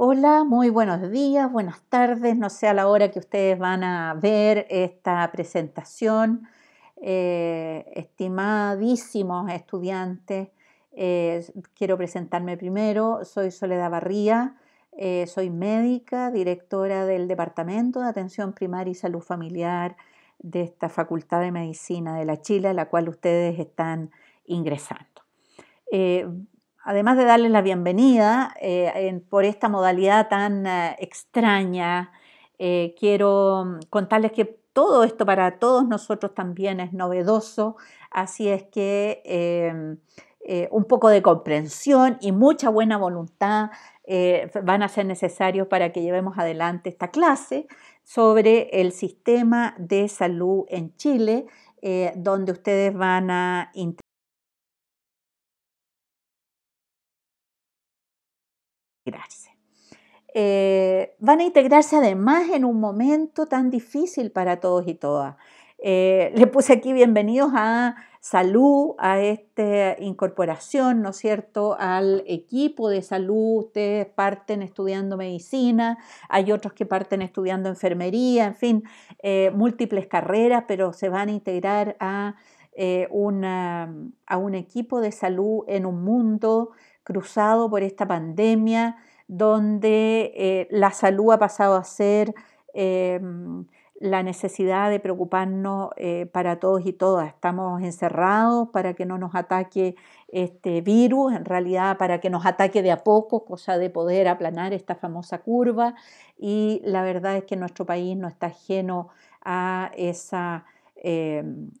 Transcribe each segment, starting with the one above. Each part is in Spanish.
Hola, muy buenos días, buenas tardes, no sé a la hora que ustedes van a ver esta presentación. Eh, estimadísimos estudiantes, eh, quiero presentarme primero, soy Soledad Barría, eh, soy médica, directora del Departamento de Atención Primaria y Salud Familiar de esta Facultad de Medicina de la Chile, a la cual ustedes están ingresando además de darles la bienvenida eh, por esta modalidad tan eh, extraña, eh, quiero mm, contarles que todo esto para todos nosotros también es novedoso, así es que em, un poco de comprensión y mucha buena voluntad van a ser necesarios para que llevemos adelante esta clase sobre el sistema de salud en Chile, donde ustedes van a Eh, van a integrarse además en un momento tan difícil para todos y todas. Eh, le puse aquí bienvenidos a salud, a esta incorporación, ¿no es cierto?, al equipo de salud. Ustedes parten estudiando medicina, hay otros que parten estudiando enfermería, en fin, eh, múltiples carreras, pero se van a integrar a, a un equipo de salud en un mundo cruzado por esta pandemia, donde eh, la salud ha pasado a ser eh, la necesidad de preocuparnos eh, para todos y todas. Estamos encerrados para que no nos ataque este virus, en realidad para que nos ataque de a poco, cosa de poder aplanar esta famosa curva. Y la verdad es que nuestro país no está ajeno a esa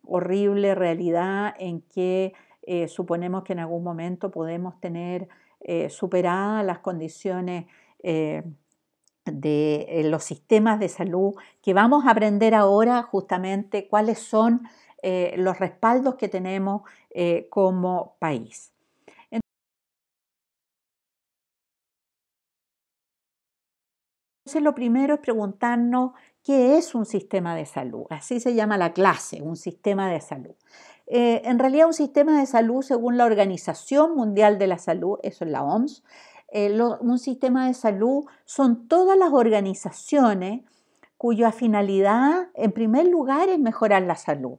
horrible realidad en que eh, suponemos que en algún momento podemos tener eh, superadas las condiciones eh, de los sistemas de salud, que vamos a aprender ahora justamente cuáles son los respaldos que tenemos como país. Entonces lo primero es preguntarnos qué es un sistema de salud. Así se llama la clase, un sistema de salud. Eh, en realidad un sistema de salud, según la Organización Mundial de la Salud, eso es la OMS, eh, un sistema de salud son todas las organizaciones cuya finalidad, en primer lugar, es mejorar la salud.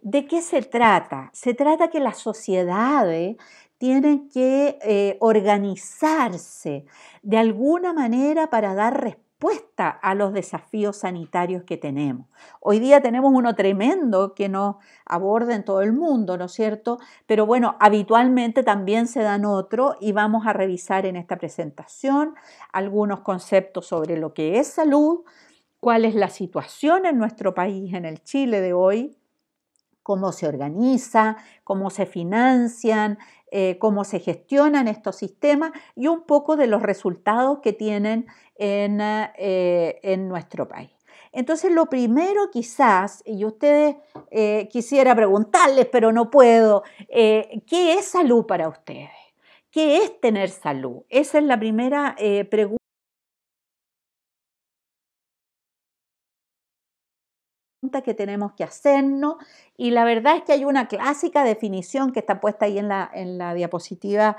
¿De qué se trata? Se trata que las sociedades tienen que eh, organizarse de alguna manera para dar respuesta a los desafíos sanitarios que tenemos. Hoy día tenemos uno tremendo que nos aborda en todo el mundo, ¿no es cierto? Pero bueno, habitualmente también se dan otro y vamos a revisar en esta presentación algunos conceptos sobre lo que es salud, cuál es la situación en nuestro país, en el Chile de hoy, cómo se organiza, cómo se financian, eh, cómo se gestionan estos sistemas y un poco de los resultados que tienen en, eh, nuestro país. Entonces, lo primero quizás, y ustedes eh, quisiera preguntarles, pero no puedo, ¿qué es salud para ustedes? ¿Qué es tener salud? Esa es la primera pregunta que tenemos que hacernos y la verdad es que hay una clásica definición que está puesta ahí en la, en la diapositiva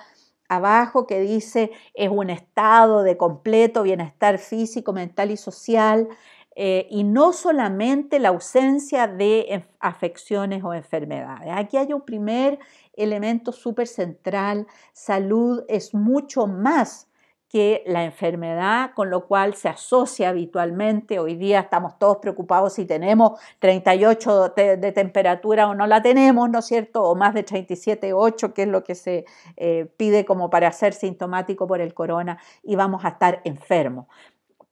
abajo que dice es un estado de completo bienestar físico, mental y social eh, y no solamente la ausencia de afecciones o enfermedades. Aquí hay un primer elemento súper central, salud es mucho más que la enfermedad, con lo cual se asocia habitualmente, hoy día estamos todos preocupados si tenemos 38 de temperatura o no la tenemos, ¿no es cierto? O más de 37, 8, que es lo que se eh, pide como para ser sintomático por el corona, y vamos a estar enfermos.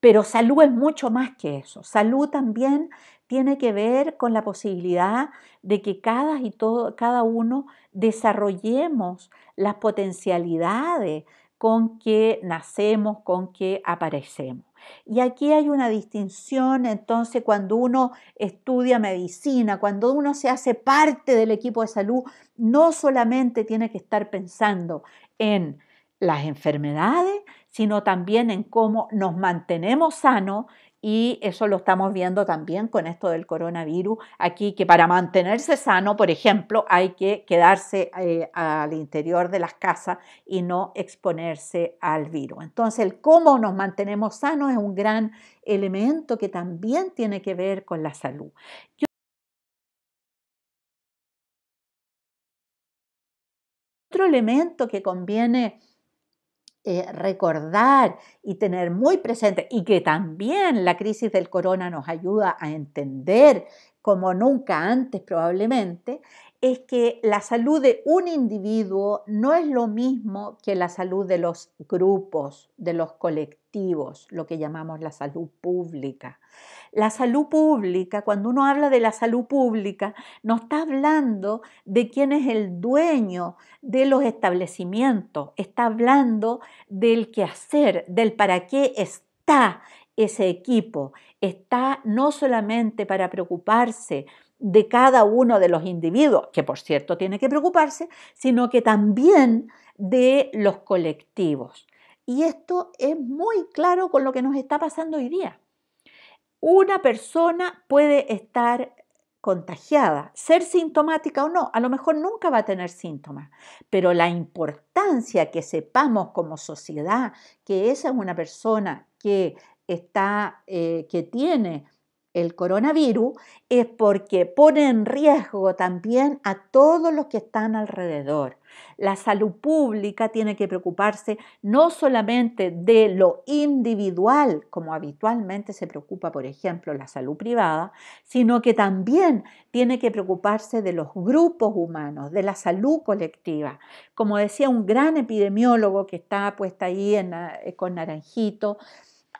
Pero salud es mucho más que eso. Salud también tiene que ver con la posibilidad de que cada y todo, cada uno desarrollemos las potencialidades, con qué nacemos, con qué aparecemos. Y aquí hay una distinción, entonces, cuando uno estudia medicina, cuando uno se hace parte del equipo de salud, no solamente tiene que estar pensando en las enfermedades, sino también en cómo nos mantenemos sanos y eso lo estamos viendo también con esto del coronavirus. Aquí que para mantenerse sano, por ejemplo, hay que quedarse eh, al interior de las casas y no exponerse al virus. Entonces, el cómo nos mantenemos sanos es un gran elemento que también tiene que ver con la salud. otro elemento que conviene eh, recordar y tener muy presente y que también la crisis del corona nos ayuda a entender como nunca antes probablemente, es que la salud de un individuo no es lo mismo que la salud de los grupos, de los colectivos lo que llamamos la salud pública. La salud pública, cuando uno habla de la salud pública, no está hablando de quién es el dueño de los establecimientos, está hablando del qué hacer, del para qué está ese equipo. Está no solamente para preocuparse de cada uno de los individuos, que por cierto tiene que preocuparse, sino que también de los colectivos. Y esto es muy claro con lo que nos está pasando hoy día. Una persona puede estar contagiada, ser sintomática o no, a lo mejor nunca va a tener síntomas, pero la importancia que sepamos como sociedad que esa es una persona que está, eh, que tiene el coronavirus es porque pone en riesgo también a todos los que están alrededor. La salud pública tiene que preocuparse no solamente de lo individual, como habitualmente se preocupa, por ejemplo, la salud privada, sino que también tiene que preocuparse de los grupos humanos, de la salud colectiva. Como decía un gran epidemiólogo que está puesta ahí en, eh, con Naranjito,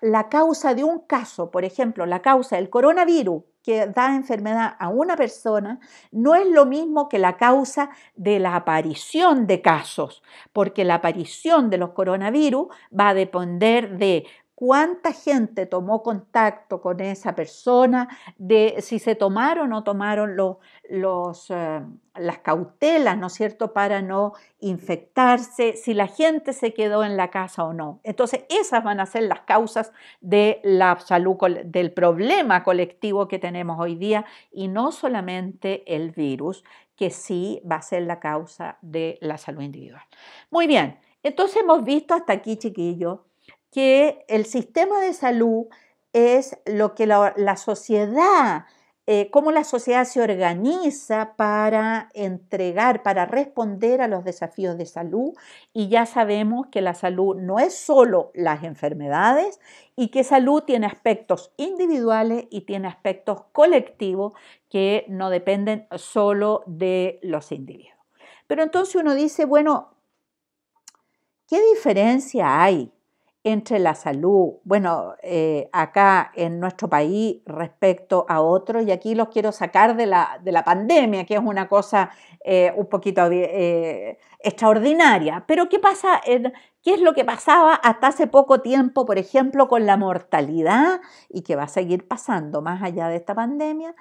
la causa de un caso, por ejemplo, la causa del coronavirus que da enfermedad a una persona, no es lo mismo que la causa de la aparición de casos, porque la aparición de los coronavirus va a depender de cuánta gente tomó contacto con esa persona, de si se tomaron o tomaron los, eh, las cautelas, ¿no es cierto?, para no infectarse, si la gente se quedó en la casa o no. Entonces, esas van a ser las causas de la salud, del problema colectivo que tenemos hoy día y no solamente el virus, que sí va a ser la causa de la salud individual. Muy bien, entonces hemos visto hasta aquí, chiquillos, que el sistema de salud es lo que la, sociedad, eh, cómo la sociedad se organiza para entregar, para responder a los desafíos de salud. Y ya sabemos que la salud no es solo las enfermedades y que salud tiene aspectos individuales y tiene aspectos colectivos que no dependen solo de los individuos. Pero entonces uno dice, bueno, ¿qué diferencia hay entre la salud, bueno, eh, acá en nuestro país respecto a otros, y aquí los quiero sacar de la, pandemia, que es una cosa eh, un poquito eh, extraordinaria. Pero ¿qué pasa? ¿Qué es lo que pasaba hasta hace poco tiempo, por ejemplo, con la mortalidad y que va a seguir pasando más allá de esta pandemia?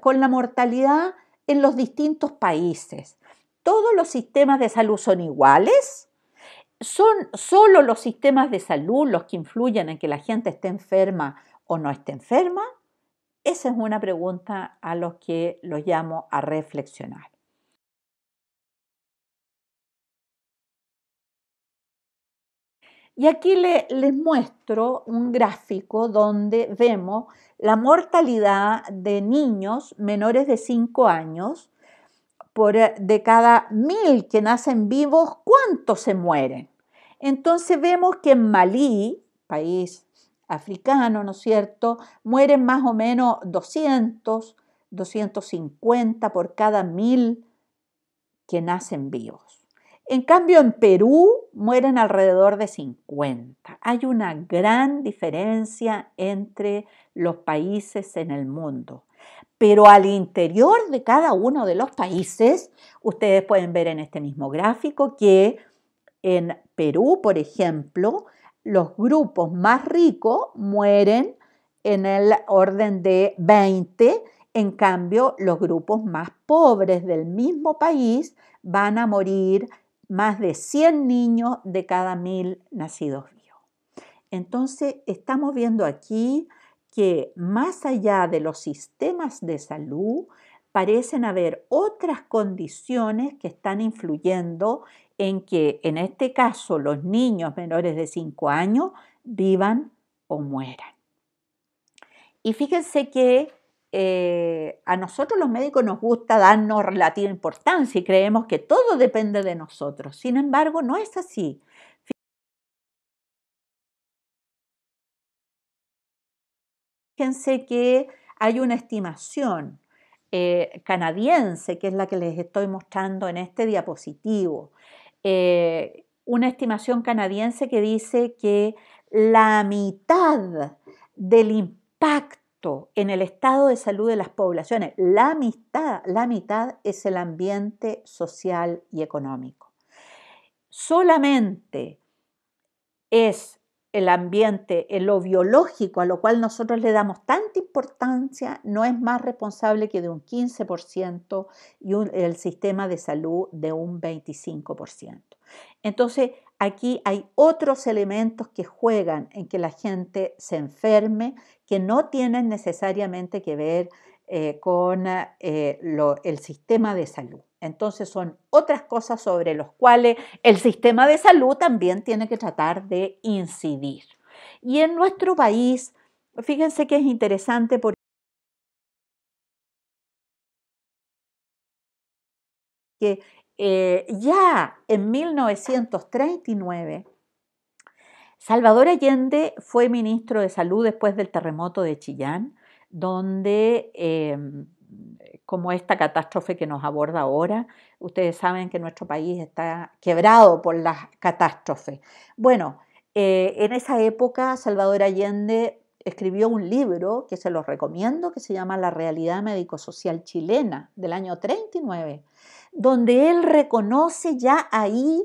con la mortalidad en los distintos países. ¿Todos los sistemas de salud son iguales? son solo los sistemas de salud los que influyen en que la gente esté enferma o no esté enferma? Esa es una pregunta a los que los llamo a reflexionar. Y aquí les muestro un gráfico donde vemos la mortalidad de niños menores de 5 años eh, de cada mil que nacen vivos, ¿cuántos se mueren? Entonces vemos que en Malí, país africano, ¿no es cierto?, mueren más o menos 200, 250 por cada mil que nacen vivos. En cambio, en Perú mueren alrededor de 50. Hay una gran diferencia entre los países en el mundo. Pero al interior de cada uno de los países, ustedes pueden ver en este mismo gráfico que en Perú, por ejemplo, los grupos más ricos mueren en el orden de 20, en cambio los grupos más pobres del mismo país van a morir más de 100 niños de cada 1000 nacidos vivos. Entonces, estamos viendo aquí que más allá de los sistemas de salud, parecen haber otras condiciones que están influyendo en que, en este caso, los niños menores de 5 años vivan o mueran. Y fíjense que eh, a nosotros los médicos nos gusta darnos relativa importancia y creemos que todo depende de nosotros. Sin embargo, no es así. Fíjense que hay una estimación eh, canadiense, que es la que les estoy mostrando en este diapositivo. Eh, una estimación canadiense que dice que la mitad del impacto en el estado de salud de las poblaciones, la mitad, la mitad es el ambiente social y económico. Solamente es el ambiente, lo biológico, a lo cual nosotros le damos tanta importancia, no es más responsable que de un 15% y el sistema de salud de un 25%. Entonces, aquí hay otros elementos que juegan en que la gente se enferme, que no tienen necesariamente que ver eh, con eh, el sistema de salud. Entonces son otras cosas sobre las cuales el sistema de salud también tiene que tratar de incidir. Y en nuestro país, fíjense que es interesante porque eh, ya en 1939 Salvador Allende fue ministro de Salud después del terremoto de Chillán, donde... Em, como esta catástrofe que nos aborda ahora. Ustedes saben que nuestro país está quebrado por las catástrofes. Bueno, eh, en esa época Salvador Allende escribió un libro que se los recomiendo, que se llama La realidad médico-social chilena, del año 39, donde él reconoce ya ahí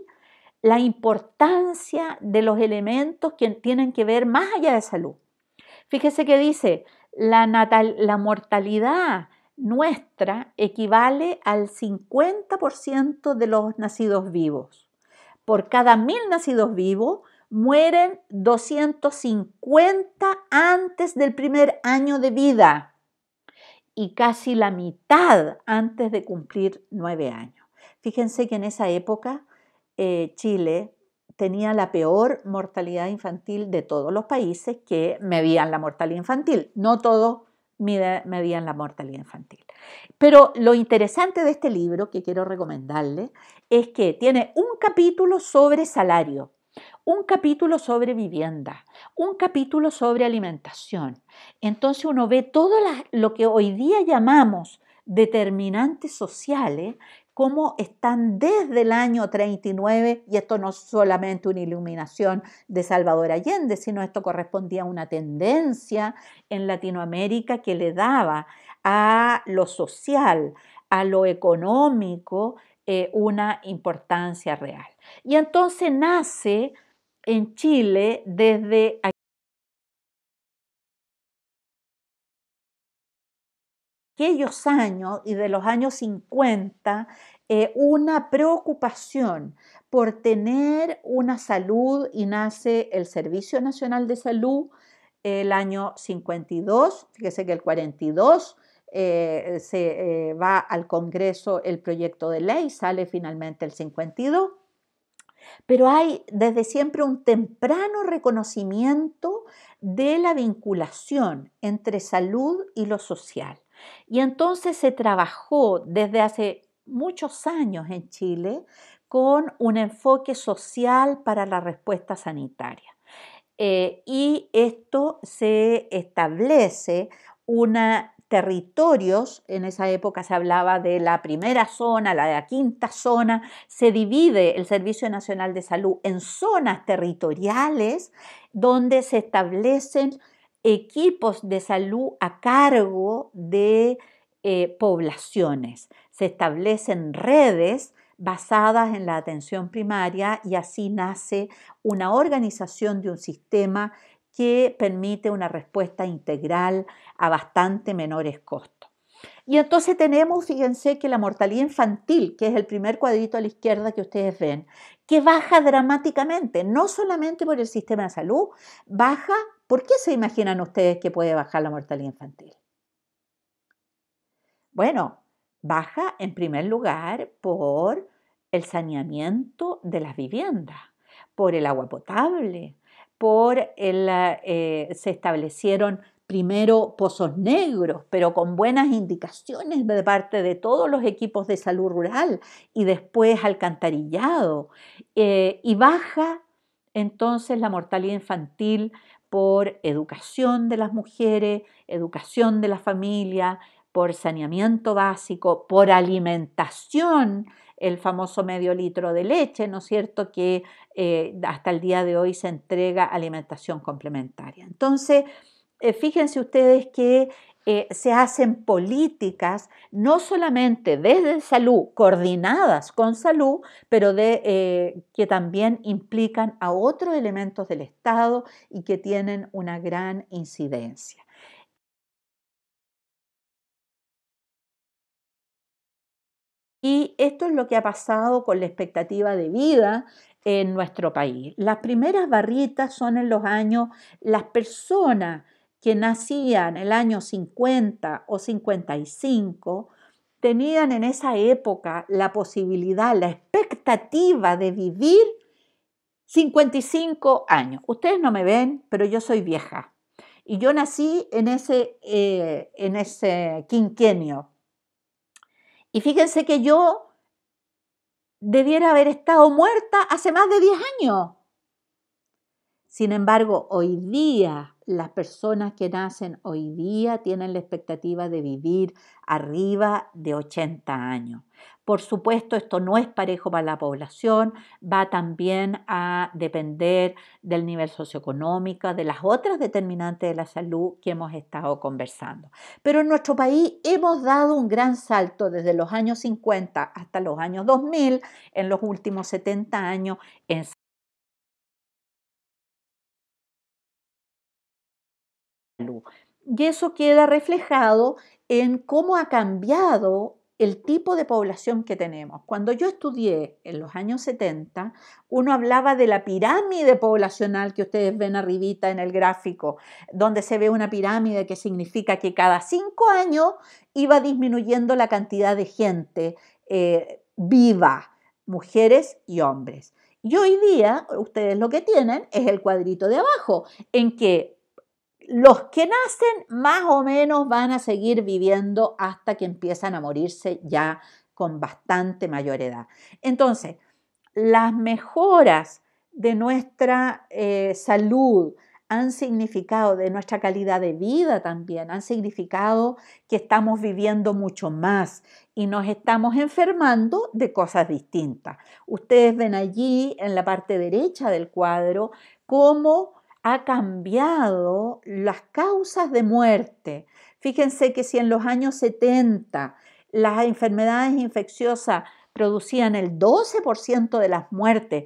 la importancia de los elementos que tienen que ver más allá de salud. Fíjese que dice, la mortalidad nuestra equivale al 50% de los nacidos vivos. Por cada mil nacidos vivos mueren 250 antes del primer año de vida y casi la mitad antes de cumplir nueve años. Fíjense que en esa época eh, Chile tenía la peor mortalidad infantil de todos los países que medían la mortalidad infantil. No todos medían la mortalidad infantil. Pero lo interesante de este libro que quiero recomendarle es que tiene un capítulo sobre salario, un capítulo sobre vivienda, un capítulo sobre alimentación. Entonces uno ve todo lo que hoy día llamamos determinantes sociales cómo están desde el año 39, y esto no es solamente una iluminación de Salvador Allende, sino esto correspondía a una tendencia en Latinoamérica que le daba a lo social, a lo económico, eh, una importancia real. Y entonces nace en Chile desde aquellos años y de los años 50 eh, una preocupación por tener una salud y nace el Servicio Nacional de Salud el año 52, fíjese que el 42 eh, se eh, va al Congreso el proyecto de ley, sale finalmente el 52, pero hay desde siempre un temprano reconocimiento de la vinculación entre salud y lo social. Y entonces se trabajó desde hace muchos años en Chile con un enfoque social para la respuesta sanitaria. Eh, y esto se establece una territorios, en esa época se hablaba de la primera zona, la de la quinta zona, se divide el Servicio Nacional de Salud en zonas territoriales donde se establecen equipos de salud a cargo de eh, poblaciones. Se establecen redes basadas en la atención primaria y así nace una organización de un sistema que permite una respuesta integral a bastante menores costos. Y entonces tenemos, fíjense, que la mortalidad infantil, que es el primer cuadrito a la izquierda que ustedes ven, que baja dramáticamente, no solamente por el sistema de salud, baja, ¿por qué se imaginan ustedes que puede bajar la mortalidad infantil? Bueno, baja en primer lugar por el saneamiento de las viviendas, por el agua potable, por el, eh, se establecieron primero pozos negros, pero con buenas indicaciones de parte de todos los equipos de salud rural y después alcantarillado. Eh, y baja entonces la mortalidad infantil por educación de las mujeres, educación de la familia, por saneamiento básico, por alimentación, el famoso medio litro de leche, ¿no es cierto?, que eh, hasta el día de hoy se entrega alimentación complementaria. Entonces, eh, fíjense ustedes que eh, se hacen políticas no solamente desde salud, coordinadas con salud, pero de, eh, que también implican a otros elementos del Estado y que tienen una gran incidencia. Y esto es lo que ha pasado con la expectativa de vida en nuestro país. Las primeras barritas son en los años, las personas que nacían el año 50 o 55 tenían en esa época la posibilidad, la expectativa de vivir 55 años. Ustedes no me ven, pero yo soy vieja. Y yo nací en ese, eh, en ese quinquenio. Y fíjense que yo debiera haber estado muerta hace más de 10 años. Sin embargo, hoy día las personas que nacen hoy día tienen la expectativa de vivir arriba de 80 años. Por supuesto, esto no es parejo para la población, va también a depender del nivel socioeconómico, de las otras determinantes de la salud que hemos estado conversando. Pero en nuestro país hemos dado un gran salto desde los años 50 hasta los años 2000, en los últimos 70 años, en Y eso queda reflejado en cómo ha cambiado el tipo de población que tenemos. Cuando yo estudié en los años 70, uno hablaba de la pirámide poblacional que ustedes ven arribita en el gráfico, donde se ve una pirámide que significa que cada cinco años iba disminuyendo la cantidad de gente eh, viva, mujeres y hombres. Y hoy día ustedes lo que tienen es el cuadrito de abajo, en que los que nacen más o menos van a seguir viviendo hasta que empiezan a morirse ya con bastante mayor edad. Entonces, las mejoras de nuestra eh, salud han significado, de nuestra calidad de vida también, han significado que estamos viviendo mucho más y nos estamos enfermando de cosas distintas. Ustedes ven allí en la parte derecha del cuadro cómo ha cambiado las causas de muerte. Fíjense que si en los años 70 las enfermedades infecciosas producían el 12% de las muertes,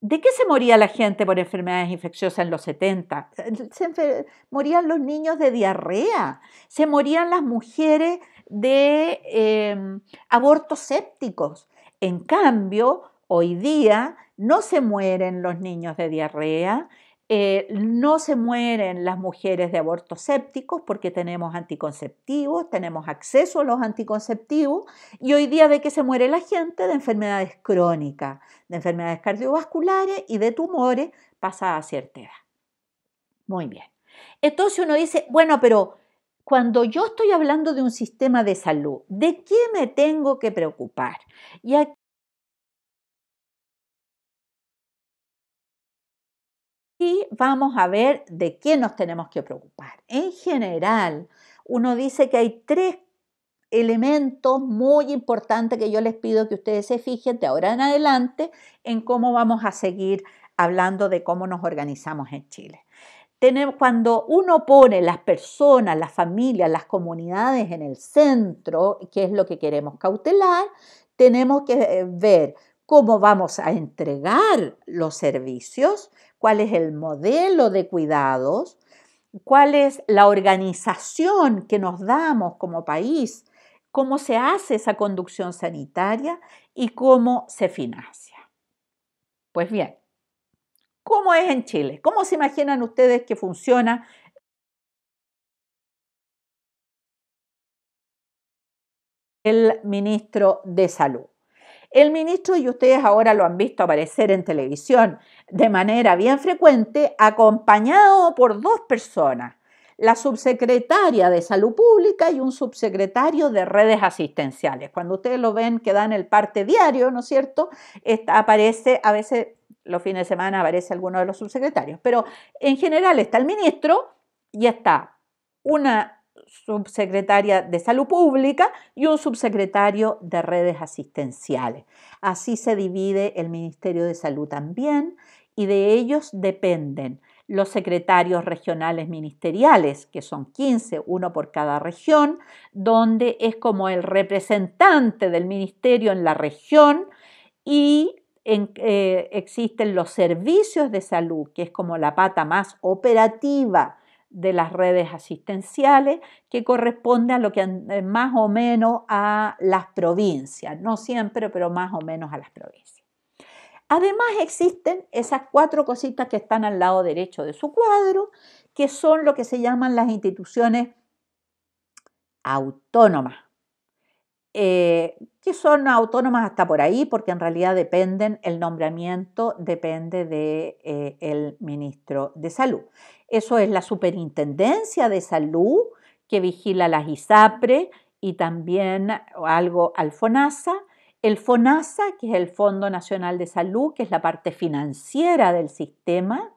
¿de qué se moría la gente por enfermedades infecciosas en los 70? Se morían los niños de diarrea, se morían las mujeres de em, abortos sépticos. En cambio, hoy día no se mueren los niños de diarrea, eh, no se mueren las mujeres de abortos sépticos porque tenemos anticonceptivos, tenemos acceso a los anticonceptivos y hoy día de que se muere la gente de enfermedades crónicas, de enfermedades cardiovasculares y de tumores pasa a cierta edad. Muy bien. Entonces uno dice, bueno, pero cuando yo estoy hablando de un sistema de salud, ¿de qué me tengo que preocupar? Y, y vamos a ver de qué nos tenemos que preocupar. En general, uno dice que hay tres elementos muy importantes que yo les pido que ustedes se fijen de ahora en adelante en cómo vamos a seguir hablando de cómo nos organizamos en Chile. Cuando uno pone las personas, las familias, las comunidades en el centro, que es lo que queremos cautelar, tenemos que eh, ver cómo vamos a entregar los servicios, cuál es el modelo de cuidados, cuál es la organización que nos damos como país, cómo se hace esa conducción sanitaria y cómo se financia. Pues bien, ¿cómo es en Chile? ¿Cómo se imaginan ustedes que funciona el ministro de Salud? El ministro, y ustedes ahora lo han visto aparecer en televisión de manera bien frecuente, acompañado por dos personas, la subsecretaria de Salud Pública y un subsecretario de redes asistenciales. Cuando ustedes lo ven que dan el parte diario, ¿no es cierto? aparece a veces... Los fines de semana aparece alguno de los subsecretarios, pero en general está el ministro y está una subsecretaria de Salud Pública y un subsecretario de redes asistenciales. Así se divide el Ministerio de Salud también y de ellos dependen los secretarios regionales ministeriales, que son 15, uno por cada región, donde es como el representante del ministerio en la región y en, eh, existen los servicios de salud, que es como la pata más operativa de las redes asistenciales, que corresponde a lo que eh, más o menos a las provincias, no siempre, pero más o menos a las provincias. Además existen esas cuatro cositas que están al lado derecho de su cuadro, que son lo que se llaman las instituciones autónomas, eh, que son autónomas hasta por ahí, porque en realidad dependen, el nombramiento depende del de, eh, ministro de Salud. Eso es la Superintendencia de Salud que vigila las ISAPRE y también algo al FONASA. El FONASA, que es el Fondo Nacional de Salud, que es la parte financiera del sistema.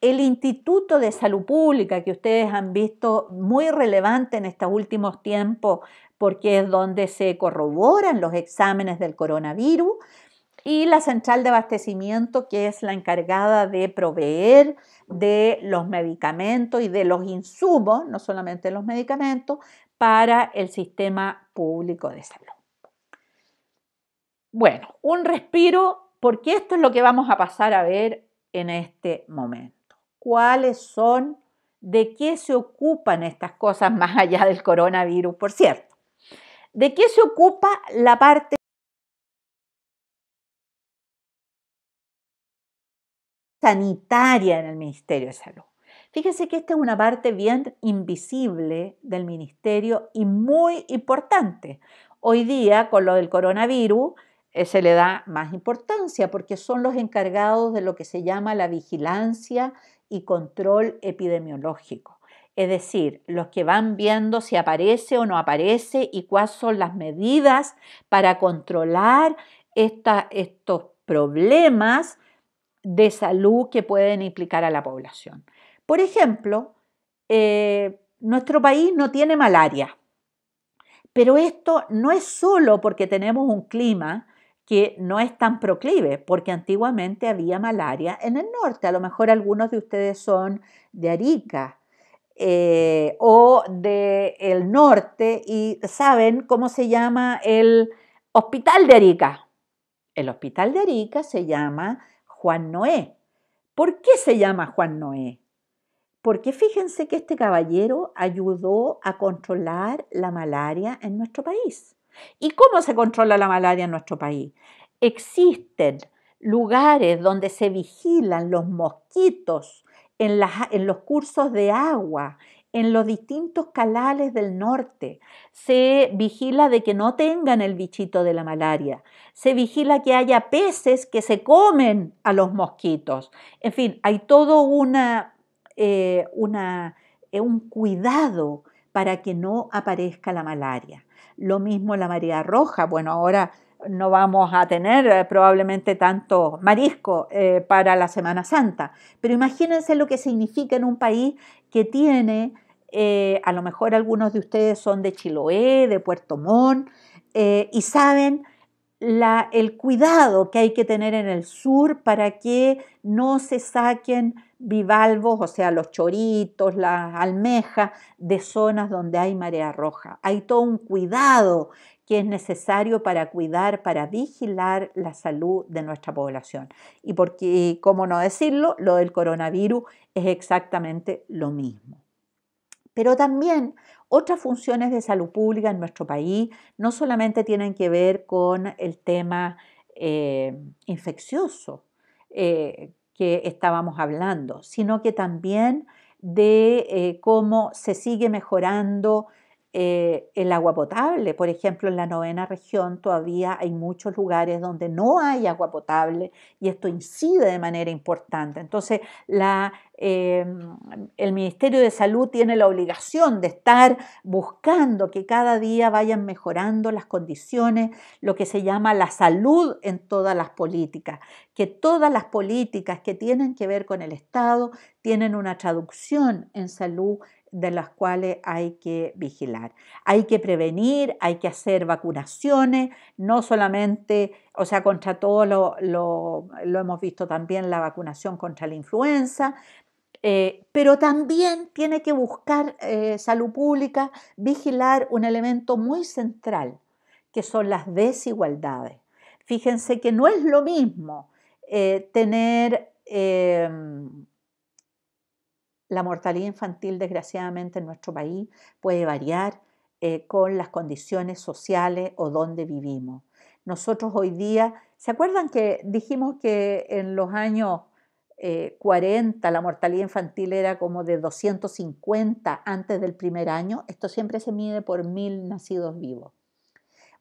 El Instituto de Salud Pública, que ustedes han visto muy relevante en estos últimos tiempos, porque es donde se corroboran los exámenes del coronavirus y la central de abastecimiento, que es la encargada de proveer de los medicamentos y de los insumos, no solamente los medicamentos, para el sistema público de salud. Bueno, un respiro, porque esto es lo que vamos a pasar a ver en este momento. ¿Cuáles son, de qué se ocupan estas cosas más allá del coronavirus, por cierto? ¿De qué se ocupa la parte sanitaria en el Ministerio de Salud. Fíjense que esta es una parte bien invisible del ministerio y muy importante. Hoy día, con lo del coronavirus, eh, se le da más importancia porque son los encargados de lo que se llama la vigilancia y control epidemiológico. Es decir, los que van viendo si aparece o no aparece y cuáles son las medidas para controlar estos problemas de salud que pueden implicar a la población. Por ejemplo, eh, nuestro país no tiene malaria, pero esto no es solo porque tenemos un clima que no es tan proclive, porque antiguamente había malaria en el norte. A lo mejor algunos de ustedes son de Arica eh, o del el norte y saben cómo se llama el hospital de Arica. El hospital de Arica se llama Juan Noé. ¿Por qué se llama Juan Noé? Porque fíjense que este caballero ayudó a controlar la malaria en nuestro país. ¿Y cómo se controla la malaria en nuestro país? Existen lugares donde se vigilan los mosquitos en, los cursos de agua, en los distintos calales del norte, se vigila de que no tengan el bichito de la malaria, se vigila que haya peces que se comen a los mosquitos. En fin, hay todo una, eh, eh, un cuidado para que no aparezca la malaria. Lo mismo la marea roja, bueno, ahora no vamos a tener eh, probablemente tanto marisco para la Semana Santa, pero imagínense lo que significa en un país que tiene eh, a lo mejor algunos de ustedes son de Chiloé, de Puerto Montt, eh, y saben el cuidado que hay que tener en el sur para que no se saquen bivalvos, o sea, los choritos, las almejas, de zonas donde hay marea roja. Hay todo un cuidado que es necesario para cuidar, para vigilar la salud de nuestra población. Y porque, cómo no decirlo, lo del coronavirus es exactamente lo mismo. Pero también otras funciones de salud pública en nuestro país no solamente tienen que ver con el tema eh, infeccioso eh, que estábamos hablando, sino que también de eh, cómo se sigue mejorando eh, el agua potable. Por ejemplo, en la novena región todavía hay muchos lugares donde no hay agua potable y esto incide de manera importante. Entonces, em, el Ministerio de Salud tiene la obligación de estar buscando que cada día vayan mejorando las condiciones, lo que se llama la salud en todas las políticas, que todas las políticas que tienen que ver con el Estado tienen una traducción en salud de las cuales hay que vigilar. Hay que prevenir, hay que hacer vacunaciones, no solamente, o sea, contra todo lo, lo, hemos visto también, la vacunación contra la influenza, eh, pero también tiene que buscar eh, salud pública, vigilar un elemento muy central, que son las desigualdades. Fíjense que no es lo mismo eh, tener em, la mortalidad infantil, desgraciadamente, en nuestro país puede variar eh, con las condiciones sociales o donde vivimos. Nosotros hoy día, ¿se acuerdan que dijimos que en los años 40 eh, la mortalidad infantil era como de 250 antes del primer año? Esto siempre se mide por mil nacidos vivos.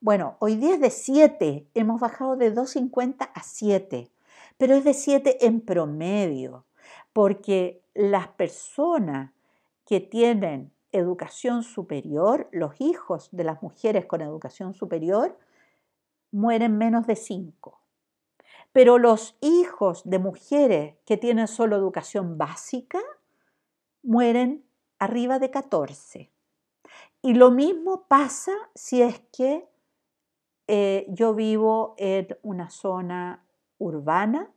Bueno, hoy día es de 7, hemos bajado de 250 a 7, pero es de 7 en promedio porque las personas que tienen educación superior, los hijos de las mujeres con educación superior, mueren menos de 5. Pero los hijos de mujeres que tienen solo educación básica mueren arriba de 14. Y lo mismo pasa si es que eh, yo vivo en una zona urbana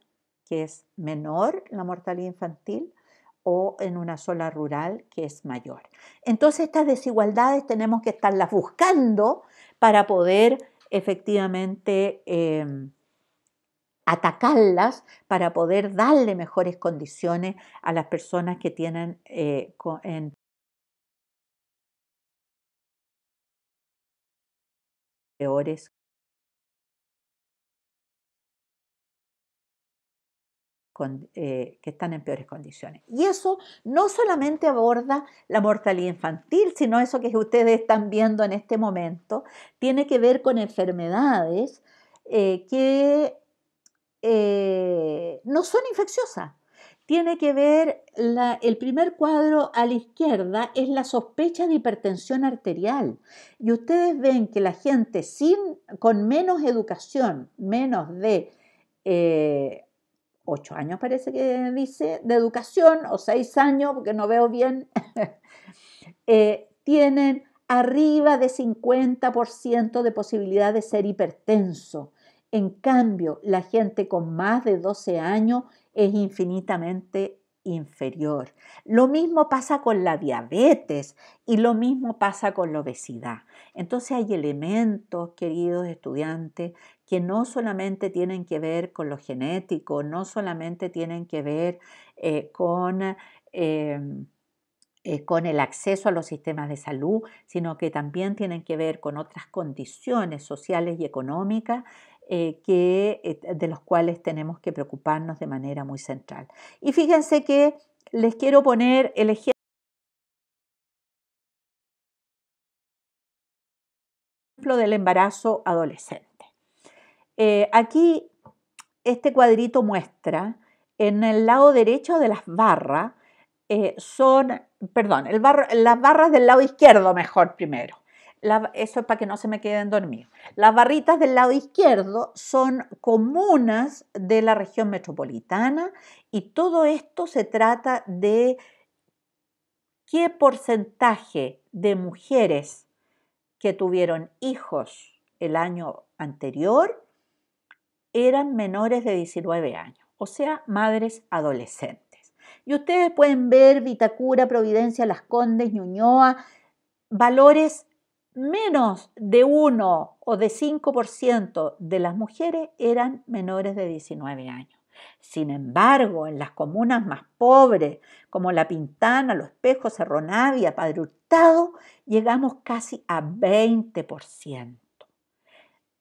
que es menor la mortalidad infantil o en una zona rural que es mayor. Entonces estas desigualdades tenemos que estarlas buscando para poder efectivamente em, atacarlas, para poder darle mejores condiciones a las personas que tienen eh, peores en Eh, que están en peores condiciones. Y eso no solamente aborda la mortalidad infantil, sino eso que ustedes están viendo en este momento, tiene que ver con enfermedades eh, que eh, no son infecciosas. Tiene que ver, el primer cuadro a la izquierda es la sospecha de hipertensión arterial. Y ustedes ven que la gente sin, con menos educación, menos de ocho años parece que dice, de educación, o seis años, porque no veo bien, eh, tienen arriba de 50% de posibilidad de ser hipertenso. En cambio, la gente con más de 12 años es infinitamente inferior. Lo mismo pasa con la diabetes y lo mismo pasa con la obesidad. Entonces hay elementos, queridos estudiantes, que no solamente tienen que ver con lo genético, no solamente tienen que ver eh, con, em, eh, con el acceso a los sistemas de salud, sino que también tienen que ver con otras condiciones sociales y económicas eh, que, de los cuales tenemos que preocuparnos de manera muy central. Y fíjense que les quiero poner el ejemplo. del embarazo adolescente. Eh, aquí este cuadrito muestra en el lado derecho de las barras, eh, son, perdón, las barras del lado izquierdo mejor primero. eso es para que no se me queden dormidos. Las barritas del lado izquierdo son comunas de la región metropolitana y todo esto se trata de qué porcentaje de mujeres que tuvieron hijos el año anterior eran menores de 19 años, o sea, madres adolescentes. Y ustedes pueden ver Vitacura, Providencia, Las Condes, Ñuñoa, valores menos de 1 o de 5% de las mujeres eran menores de 19 años. Sin embargo, en las comunas más pobres, como La Pintana, Los Espejos, Cerronavia, Navia, Padre Hurtado, llegamos casi a 20%.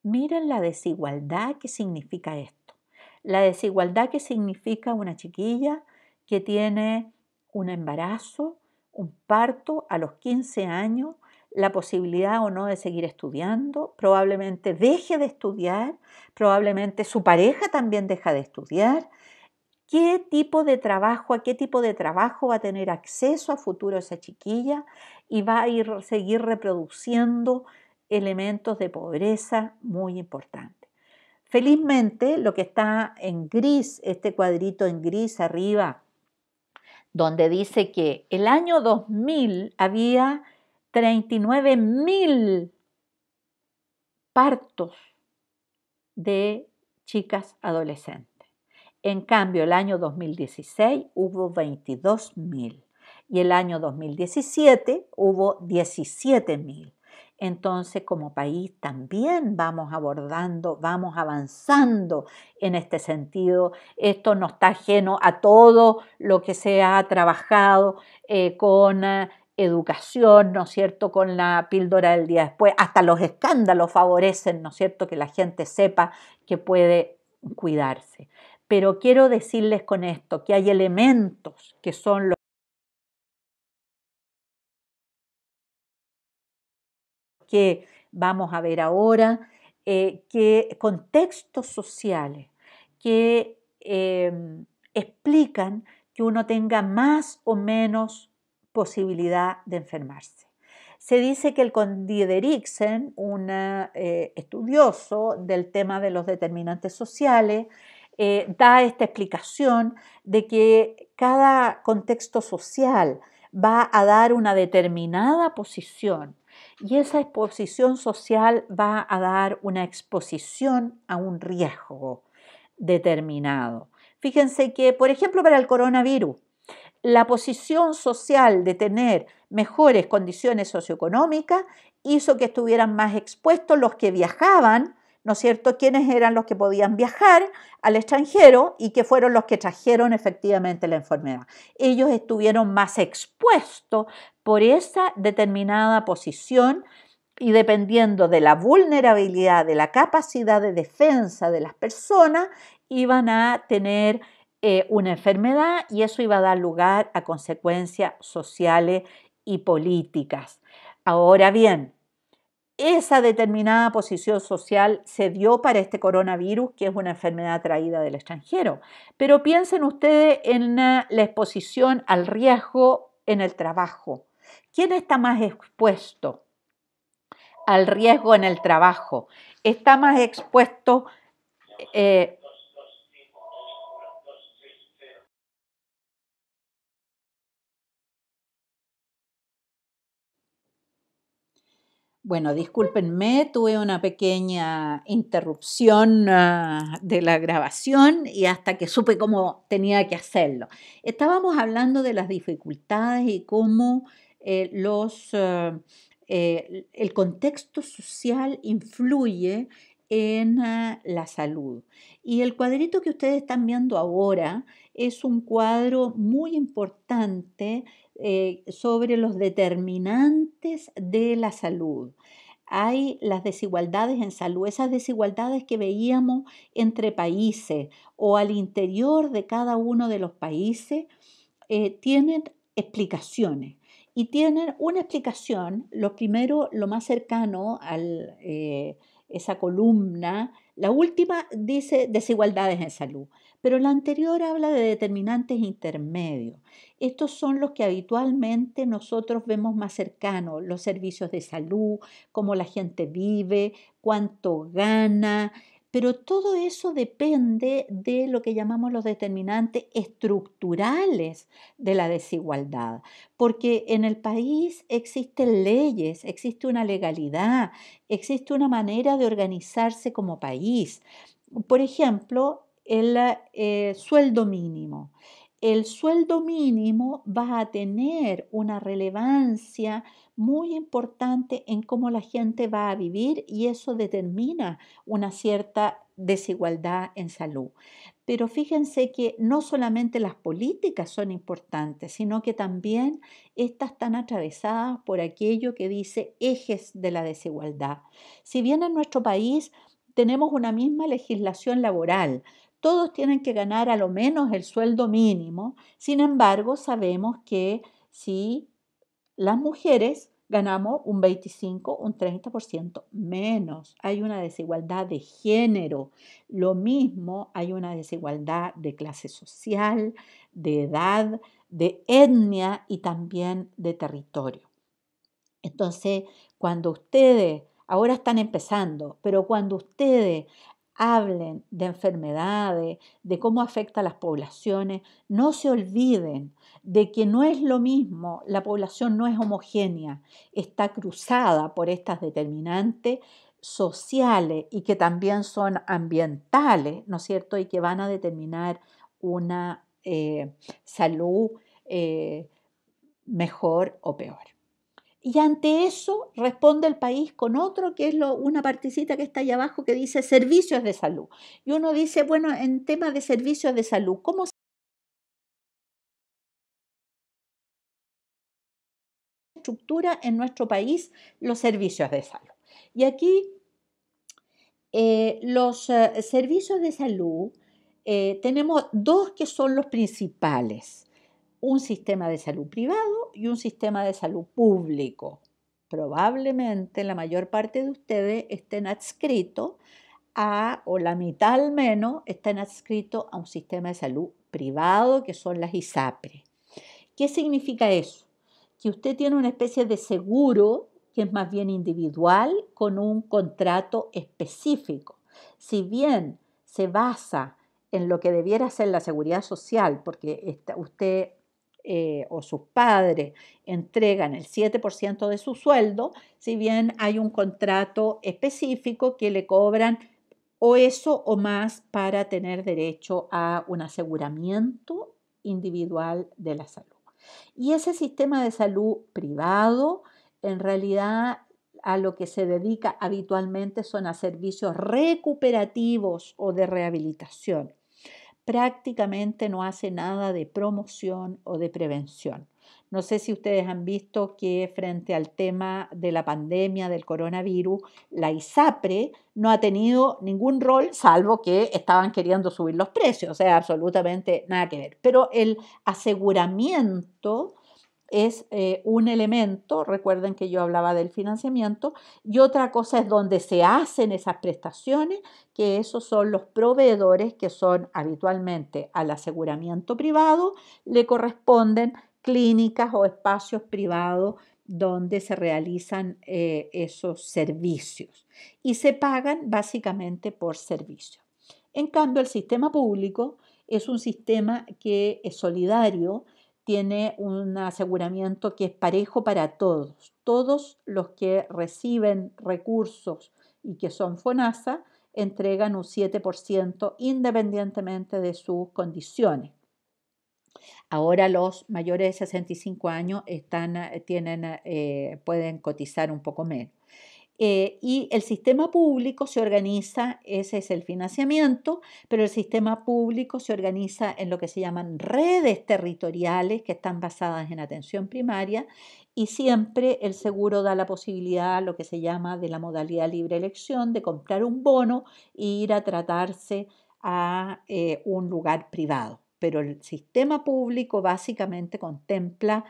Miren la desigualdad que significa esto. La desigualdad que significa una chiquilla que tiene un embarazo, un parto a los 15 años, la posibilidad o no de seguir estudiando, probablemente deje de estudiar, probablemente su pareja también deja de estudiar. ¿Qué tipo de trabajo, a qué tipo de trabajo va a tener acceso a futuro esa chiquilla y va a ir, seguir reproduciendo elementos de pobreza muy importantes. Felizmente, lo que está en gris, este cuadrito en gris arriba, donde dice que el año 2000 había 39 mil partos de chicas adolescentes. En cambio, el año 2016 hubo 22.000 y el año 2017 hubo 17.000 entonces, como país también vamos abordando, vamos avanzando en este sentido. Esto no está ajeno a todo lo que se ha trabajado eh, con... Eh, educación, ¿no es cierto?, con la píldora del día después, hasta los escándalos favorecen, ¿no es cierto?, que la gente sepa que puede cuidarse. Pero quiero decirles con esto que hay elementos que son los que vamos a ver ahora, eh, que contextos sociales que em, explican que uno tenga más o menos posibilidad de enfermarse. Se dice que el conde Eriksen, un eh, estudioso del tema de los determinantes sociales, eh, da esta explicación de que cada contexto social va a dar una determinada posición y esa exposición social va a dar una exposición a un riesgo determinado. Fíjense que, por ejemplo, para el coronavirus, la posición social de tener mejores condiciones socioeconómicas hizo que estuvieran más expuestos los que viajaban, ¿no es cierto?, quienes eran los que podían viajar al extranjero y que fueron los que trajeron efectivamente la enfermedad. Ellos estuvieron más expuestos por esa determinada posición y dependiendo de la vulnerabilidad, de la capacidad de defensa de las personas, iban a tener eh, una enfermedad y eso iba a dar lugar a consecuencias sociales y políticas. Ahora bien, esa determinada posición social se dio para este coronavirus, que es una enfermedad traída del extranjero. Pero piensen ustedes en eh, la exposición al riesgo en el trabajo. ¿Quién está más expuesto al riesgo en el trabajo? Está más expuesto... Eh, bueno, discúlpenme, tuve una pequeña interrupción ah, de la grabación y hasta que supe cómo tenía que hacerlo. Estábamos hablando de las dificultades y cómo eh, eh, eh, el contexto social influye en ah, la salud. Y el cuadrito que ustedes están viendo ahora es un cuadro muy importante sobre los determinantes de la salud. Hay las desigualdades en salud, esas desigualdades que veíamos entre países o al interior de cada uno de los países, tienen explicaciones y tienen una explicación, lo primero, lo más cercano a eh, esa columna, la última dice desigualdades en salud, pero la anterior habla de determinantes intermedios. Estos son los que habitualmente nosotros vemos más cercanos, los servicios de salud, cómo la gente vive, cuánto gana, pero todo eso depende de lo que llamamos los determinantes estructurales de la desigualdad, porque en el país existen leyes, existe una legalidad, existe una manera de organizarse como país. Por ejemplo, el eh, sueldo mínimo el sueldo mínimo va a tener una relevancia muy importante en cómo la gente va a vivir y eso determina una cierta desigualdad en salud. Pero fíjense que no solamente las políticas son importantes, sino que también estas están atravesadas por aquello que dice ejes de la desigualdad. Si bien en nuestro país tenemos una misma legislación laboral, todos tienen que ganar a lo menos el sueldo mínimo. Sin embargo, sabemos que si las mujeres ganamos un 25, un 30% menos. Hay una desigualdad de género. Lo mismo, hay una desigualdad de clase social, de edad, de etnia y también de territorio. Entonces, cuando ustedes, ahora están empezando, pero cuando ustedes hablen de enfermedades, de cómo afecta a las poblaciones, no se olviden de que no es lo mismo, la población no es homogénea, está cruzada por estas determinantes sociales y que también son ambientales, ¿no es cierto? Y que van a determinar una eh, salud eh, mejor o peor. Y ante eso responde el país con otro, que es una partecita que está ahí abajo que dice servicios de salud. Y uno dice, bueno, en tema de servicios de salud, ¿cómo se estructura en nuestro país los servicios de salud? Y aquí eh, los eh, servicios de salud eh, tenemos dos que son los principales un sistema de salud privado y un sistema de salud público. Probablemente la mayor parte de ustedes estén adscritos a, o la mitad al menos, estén adscritos a un sistema de salud privado que son las ISAPRE. ¿Qué significa eso? Que usted tiene una especie de seguro que es más bien individual con un contrato específico. Si bien se basa en lo que debiera ser la seguridad social, porque usted eh, o sus padres entregan el 7% de su sueldo, si bien hay un contrato específico que le cobran o eso o más para tener derecho a un aseguramiento individual de la salud. Y ese sistema de salud privado, en realidad a lo que se dedica habitualmente son a servicios recuperativos o de rehabilitación prácticamente no hace nada de promoción o de prevención. No sé si ustedes han visto que frente al tema de la pandemia del coronavirus, la ISAPRE no ha tenido ningún rol, salvo que estaban queriendo subir los precios, o sea, absolutamente nada que ver. Pero el aseguramiento es eh, un elemento, recuerden que yo hablaba del financiamiento, y otra cosa es donde se hacen esas prestaciones, que esos son los proveedores que son habitualmente al aseguramiento privado, le corresponden clínicas o espacios privados donde se realizan eh, esos servicios y se pagan básicamente por servicio. En cambio, el sistema público es un sistema que es solidario, tiene un aseguramiento que es parejo para todos. Todos los que reciben recursos y que son FONASA entregan un 7% independientemente de sus condiciones. Ahora los mayores de 65 años están, eh, tienen, eh, pueden cotizar un poco menos. Eh, y el sistema público se organiza, ese es el financiamiento, pero el sistema público se organiza en lo que se llaman redes territoriales que están basadas en atención primaria y siempre el seguro da la posibilidad, lo que se llama de la modalidad libre elección, de comprar un bono e ir a tratarse a eh, un lugar privado. Pero el sistema público básicamente contempla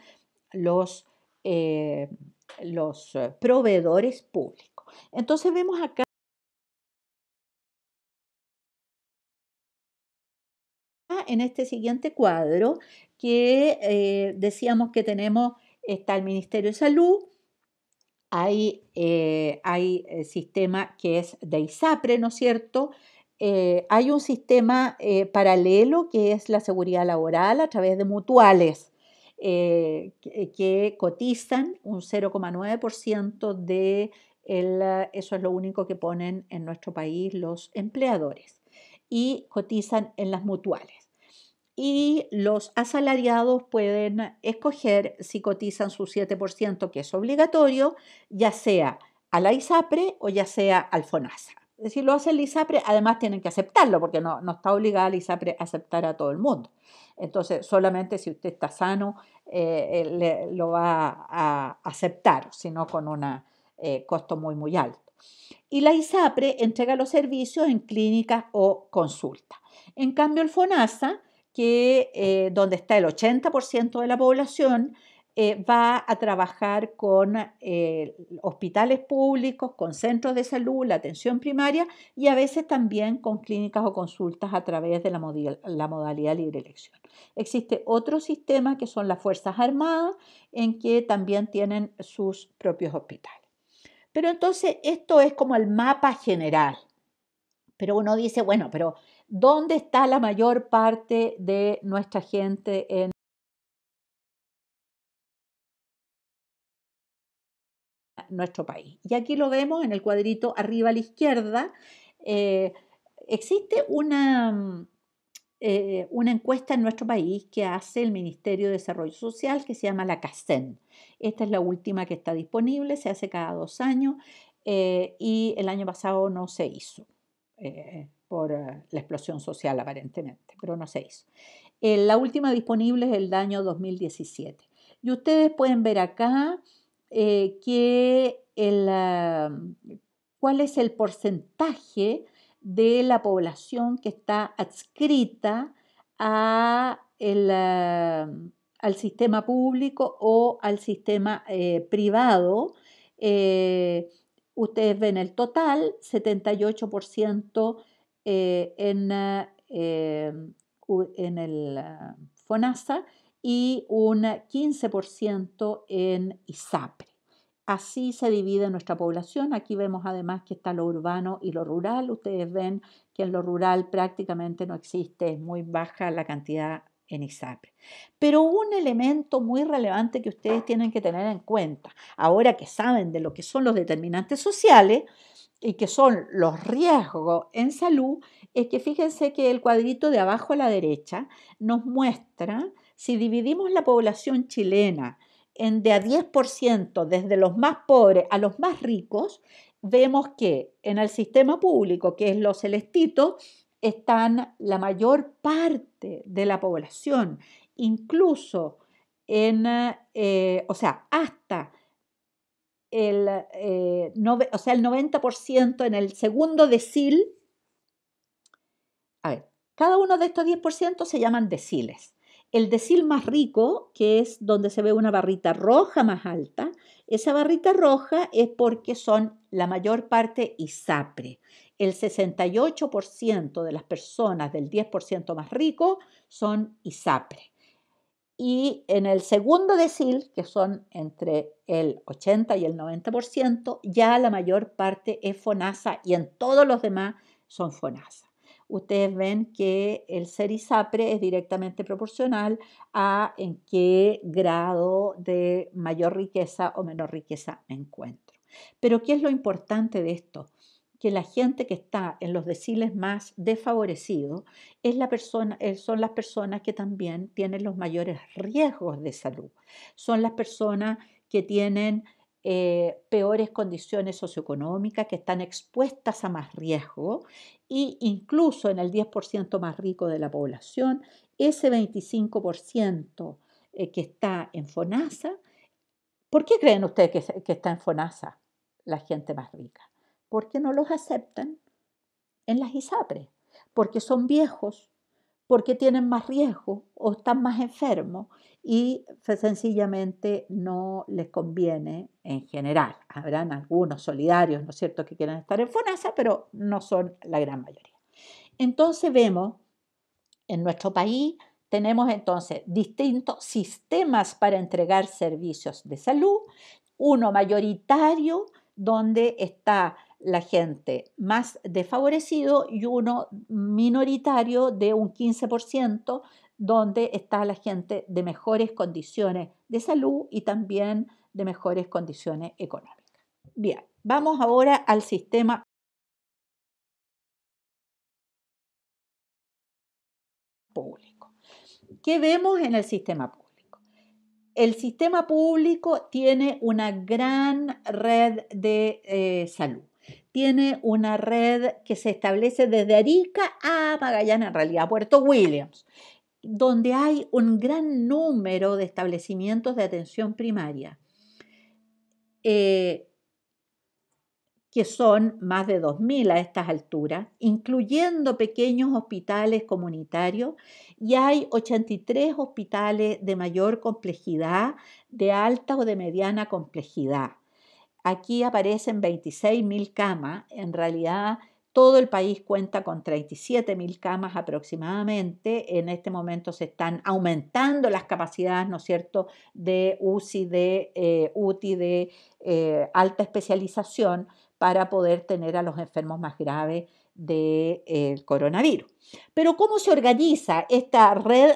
los... Eh, los eh, proveedores públicos. Entonces vemos acá en este siguiente cuadro que eh, decíamos que tenemos, está el Ministerio de Salud, hay, eh, eh sistema que es de ISAPRE, ¿no es cierto? hay un sistema paralelo que es la seguridad laboral a través de mutuales. Eh, que, cotizan un 0,9% de el, eh, eso es lo único que ponen en nuestro país los empleadores y cotizan en las mutuales. Y los asalariados pueden escoger si cotizan su 7%, que es obligatorio, ya sea a la ISAPRE o ya sea al FONASA si lo hace el ISAPRE, además tienen que aceptarlo, porque no, está obligada el ISAPRE a aceptar a todo el mundo. Entonces, solamente si usted está sano, eh, eh, lo va a aceptar, sino con un eh, costo muy, muy alto. Y la ISAPRE entrega los servicios en clínicas o consultas. En cambio, el FONASA, que, donde está el 80% de la población, eh, va a trabajar con eh, hospitales públicos, con centros de salud, la atención primaria y a veces también con clínicas o consultas a través de la, la modalidad libre elección. Existe otro sistema que son las Fuerzas Armadas, en que también tienen sus propios hospitales. Pero entonces esto es como el mapa general. Pero uno dice, bueno, pero ¿dónde está la mayor parte de nuestra gente en nuestro país. Y aquí lo vemos en el cuadrito arriba a la izquierda. Eh, existe una, eh, una encuesta en nuestro país que hace el Ministerio de Desarrollo Social que se llama la CASEN, Esta es la última que está disponible, se hace cada dos años eh, y el año pasado no se hizo por la explosión social aparentemente, pero no se hizo. la última disponible es el año 2017. Y ustedes pueden ver acá eh, ah, cuál es el porcentaje de la población que está adscrita ah, al sistema público o al sistema eh, privado. Eh, ustedes ven el total, 78% en, ah, en el FONASA y un 15% en ISAPRE. Así se divide nuestra población. Aquí vemos además que está lo urbano y lo rural. Ustedes ven que en lo rural prácticamente no existe, es muy baja la cantidad en ISAPRE. Pero un elemento muy relevante que ustedes tienen que tener en cuenta, ahora que saben de lo que son los determinantes sociales y que son los riesgos en salud, es que fíjense que el cuadrito de abajo a la derecha nos muestra si dividimos la población chilena en de a 10% desde los más pobres a los más ricos, vemos que en el sistema público, que es lo celestito, están la mayor parte de la población, incluso en, eh, o sea, hasta el, eh, o sea, el 90% en el segundo decil. A ver, cada uno de estos 10% se llaman deciles. El decil más rico, que es donde se ve una barrita roja más alta, esa barrita roja es porque son la mayor parte ISAPRE. El 68% de las personas del 10% más rico son ISAPRE. Y en el segundo decil, que son entre el 80 y el 90%, ya la mayor parte es FONASA y en todos los demás son FONASA ustedes ven que el ser ISAPRE es directamente proporcional a en qué grado de mayor riqueza o menor riqueza encuentro. Pero ¿qué es lo importante de esto? que la gente que está en los deciles más desfavorecidos es la persona, eh, son las personas que también tienen los mayores riesgos de salud. Son las personas que tienen eh, peores condiciones socioeconómicas, que están expuestas a más riesgo e incluso en el 10% más rico de la población, ese 25% eh, que está en FONASA, ¿por qué creen ustedes que, que está en FONASA la gente más rica? Porque no los aceptan en las ISAPRES, e, porque son viejos, porque tienen más riesgo o están más enfermos y sencillamente no les conviene en general. Habrán algunos solidarios, ¿no es cierto?, que quieran estar en FONASA, pero no son la gran mayoría. Entonces vemos, en nuestro país tenemos entonces distintos sistemas para entregar servicios de salud, uno mayoritario donde está la gente más desfavorecido y uno minoritario de un 15%, donde está la gente de mejores condiciones de salud y también de mejores condiciones económicas. Bien, vamos ahora al sistema público. ¿Qué vemos en el sistema público? El sistema público tiene una gran red de eh, salud. Tiene una red que se establece desde Arica a Magallanes, en realidad, Puerto Williams, donde hay un gran número de establecimientos de atención primaria, eh, que son más de 2.000 a estas alturas, incluyendo pequeños hospitales comunitarios, y hay 83 hospitales de mayor complejidad, de alta o de mediana complejidad Aquí aparecen 26.000 camas. En realidad, todo el país cuenta con 37.000 camas aproximadamente. En este momento se están aumentando las capacidades, ¿no es cierto?, de UCI, de eh, UTI, de eh, alta especialización para poder tener a los enfermos más graves del eh, coronavirus. Pero ¿cómo se organiza esta red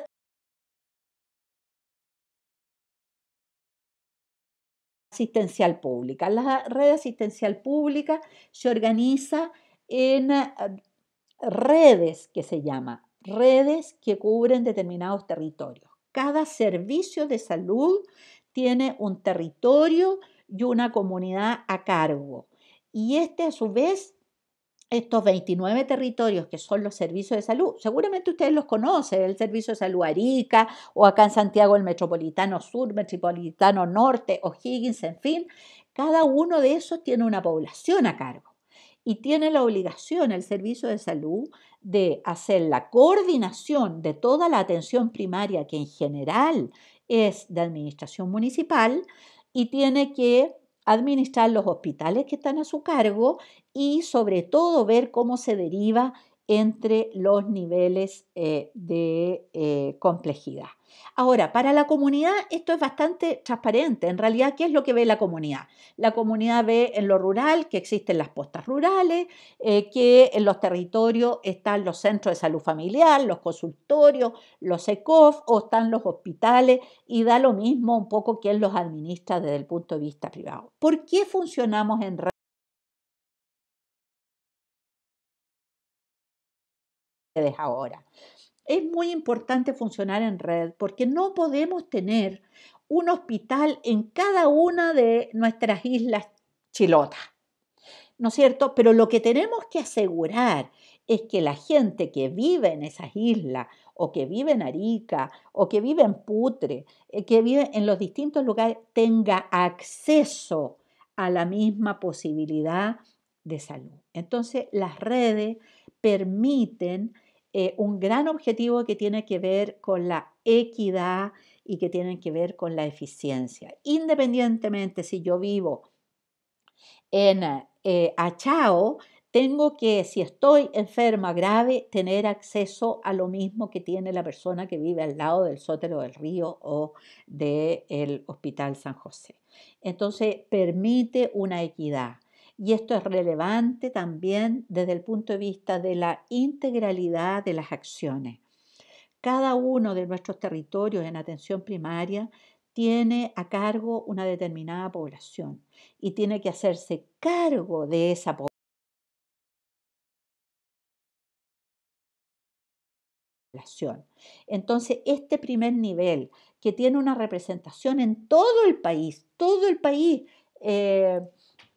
pública. La red asistencial pública se organiza en eh, redes que se llama, redes que cubren determinados territorios. Cada servicio de salud tiene un territorio y una comunidad a cargo. Y este a su vez estos 29 territorios que son los servicios de salud, seguramente ustedes los conocen, el servicio de salud Arica o acá en Santiago el Metropolitano Sur, Metropolitano Norte, o Higgins, en fin, cada uno de esos tiene una población a cargo y tiene la obligación el servicio de salud de hacer la coordinación de toda la atención primaria que en general es de administración municipal y tiene que administrar los hospitales que están a su cargo y sobre todo ver cómo se deriva entre los niveles eh, de eh, complejidad. Ahora, para la comunidad esto es bastante transparente. En realidad, ¿qué es lo que ve la comunidad? La comunidad ve en lo rural que existen las postas rurales, eh, que en los territorios están los centros de salud familiar, los consultorios, los ECOF o están los hospitales y da lo mismo un poco quién los administra desde el punto de vista privado. ¿Por qué funcionamos en ahora. Es muy importante funcionar en red porque no podemos tener un hospital en cada una de nuestras islas chilotas. ¿No es cierto? Pero lo que tenemos que asegurar es que la gente que vive en esas islas o que vive en Arica o que vive en Putre, eh, que vive en los distintos lugares, tenga acceso a la misma posibilidad de salud. Entonces, las redes permiten eh, un gran objetivo que tiene que ver con la equidad y que tiene que ver con la eficiencia. Independientemente si yo vivo en eh, Achao, tengo que, si estoy enferma grave, tener acceso a lo mismo que tiene la persona que vive al lado del sótero del río o del Hospital San José. Entonces, permite una equidad. Y esto es relevante también desde el punto de vista de la integralidad de las acciones. Cada uno de nuestros territorios en atención primaria tiene a cargo una determinada población y tiene que hacerse cargo de esa población. Entonces, este primer nivel, que tiene una representación en todo el país, todo el país eh,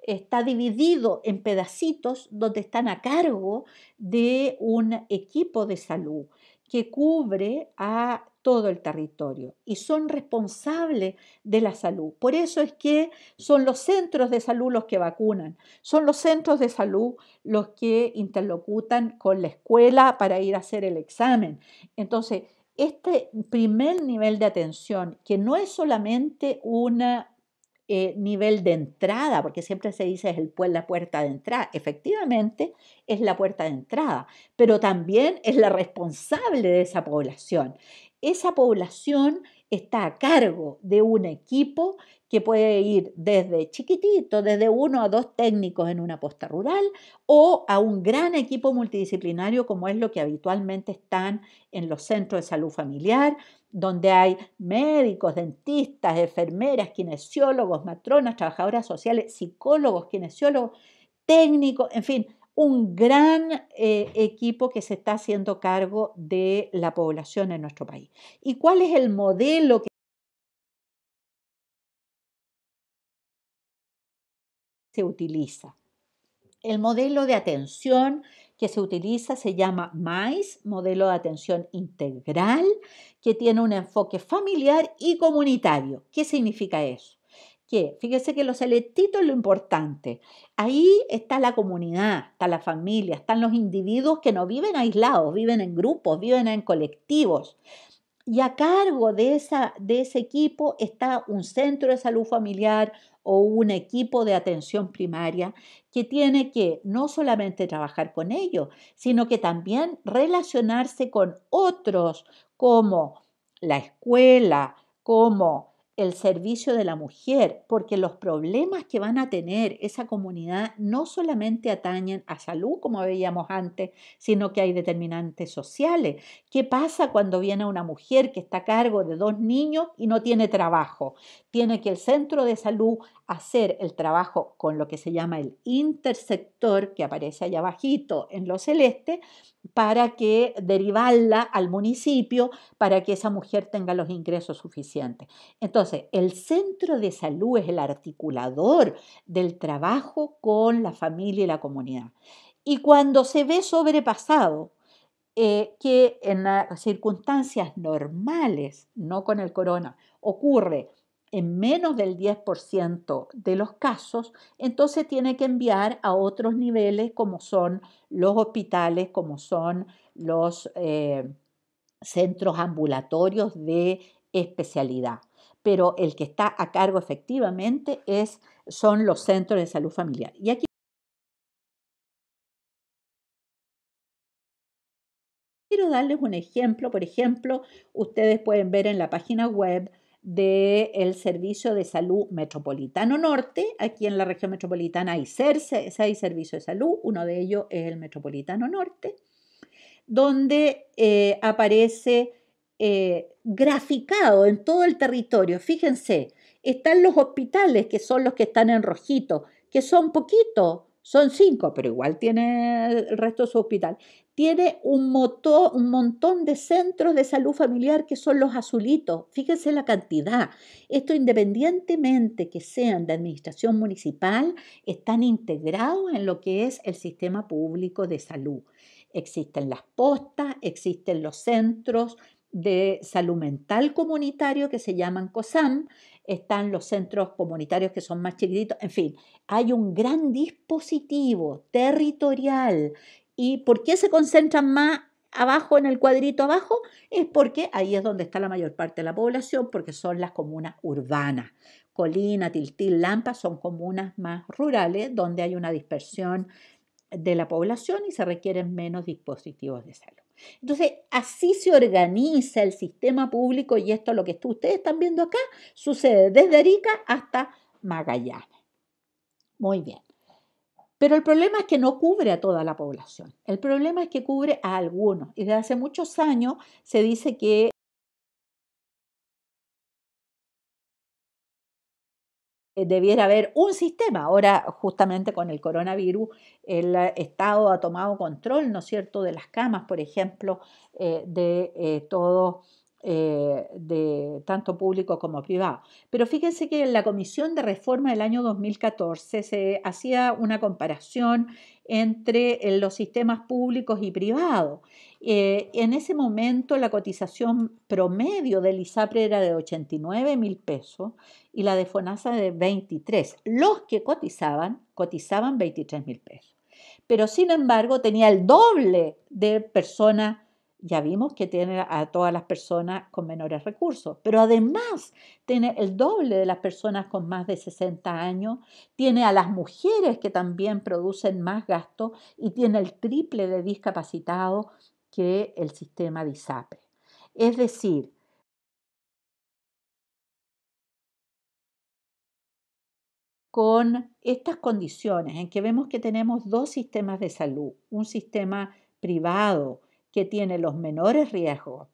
está dividido en pedacitos donde están a cargo de un equipo de salud que cubre a todo el territorio y son responsables de la salud. Por eso es que son los centros de salud los que vacunan, son los centros de salud los que interlocutan con la escuela para ir a hacer el examen. Entonces, este primer nivel de atención, que no es solamente una eh, nivel de entrada, porque siempre se dice es el, la puerta de entrada. Efectivamente, es la puerta de entrada, pero también es la responsable de esa población. Esa población está a cargo de un equipo que puede ir desde chiquitito, desde uno a dos técnicos en una posta rural, o a un gran equipo multidisciplinario como es lo que habitualmente están en los centros de salud familiar, donde hay médicos, dentistas, enfermeras, kinesiólogos, matronas, trabajadoras sociales, psicólogos, kinesiólogos, técnicos, en fin, un gran eh, equipo que se está haciendo cargo de la población en nuestro país. ¿Y cuál es el modelo que... se utiliza. El modelo de atención que se utiliza se llama MAIS, modelo de atención integral, que tiene un enfoque familiar y comunitario. ¿Qué significa eso? Que fíjese que los selectitos es lo importante. Ahí está la comunidad, está la familia, están los individuos que no viven aislados, viven en grupos, viven en colectivos. Y a cargo de, esa, de ese equipo está un centro de salud familiar o un equipo de atención primaria que tiene que no solamente trabajar con ellos, sino que también relacionarse con otros como la escuela, como el servicio de la mujer, porque los problemas que van a tener esa comunidad no solamente atañen a salud, como veíamos antes, sino que hay determinantes sociales. ¿Qué pasa cuando viene una mujer que está a cargo de dos niños y no tiene trabajo? Tiene que el centro de salud hacer el trabajo con lo que se llama el intersector, que aparece allá abajito en lo celeste, para que derivarla al municipio, para que esa mujer tenga los ingresos suficientes. Entonces, entonces, el centro de salud es el articulador del trabajo con la familia y la comunidad. Y cuando se ve sobrepasado, eh, que en las circunstancias normales, no con el corona, ocurre en menos del 10% de los casos, entonces tiene que enviar a otros niveles como son los hospitales, como son los eh, centros ambulatorios de especialidad pero el que está a cargo efectivamente es, son los centros de salud familiar. Y aquí quiero darles un ejemplo. Por ejemplo, ustedes pueden ver en la página web del Servicio de Salud Metropolitano Norte. Aquí en la región metropolitana hay seis servicios de salud, uno de ellos es el Metropolitano Norte, donde eh, aparece eh, graficado en todo el territorio. Fíjense, están los hospitales, que son los que están en rojito, que son poquitos, son cinco, pero igual tiene el resto de su hospital. Tiene un, un montón de centros de salud familiar que son los azulitos. Fíjense la cantidad. Esto independientemente que sean de administración municipal, están integrados en lo que es el sistema público de salud. Existen las postas, existen los centros, de salud mental comunitario que se llaman COSAM, están los centros comunitarios que son más chiquititos, en fin, hay un gran dispositivo territorial. ¿Y por qué se concentran más abajo, en el cuadrito abajo? Es porque ahí es donde está la mayor parte de la población, porque son las comunas urbanas. Colina, Tiltil, Lampa son comunas más rurales donde hay una dispersión de la población y se requieren menos dispositivos de salud. Entonces, así se organiza el sistema público y esto es lo que ustedes están viendo acá sucede desde Arica hasta Magallanes. Muy bien. Pero el problema es que no cubre a toda la población. El problema es que cubre a algunos. Y desde hace muchos años se dice que Eh, debiera haber un sistema. Ahora, justamente con el coronavirus, el Estado ha tomado control, ¿no es cierto?, de las camas, por ejemplo, eh, de eh, todo. de tanto público como privado. Pero fíjense que en la Comisión de Reforma del año 2014 se hacía una comparación entre los sistemas públicos y privados eh, en ese momento la cotización promedio del ISAPRE era de 89 mil pesos y la de FONASA de 23. Los que cotizaban, cotizaban 23 mil pesos. Pero sin embargo tenía el doble de personas, ya vimos que tiene a todas las personas con menores recursos, pero además tiene el doble de las personas con más de 60 años, tiene a las mujeres que también producen más gasto y tiene el triple de discapacitados que el sistema de Es decir, con estas condiciones en que vemos que tenemos dos sistemas de salud, un sistema privado que tiene los menores riesgos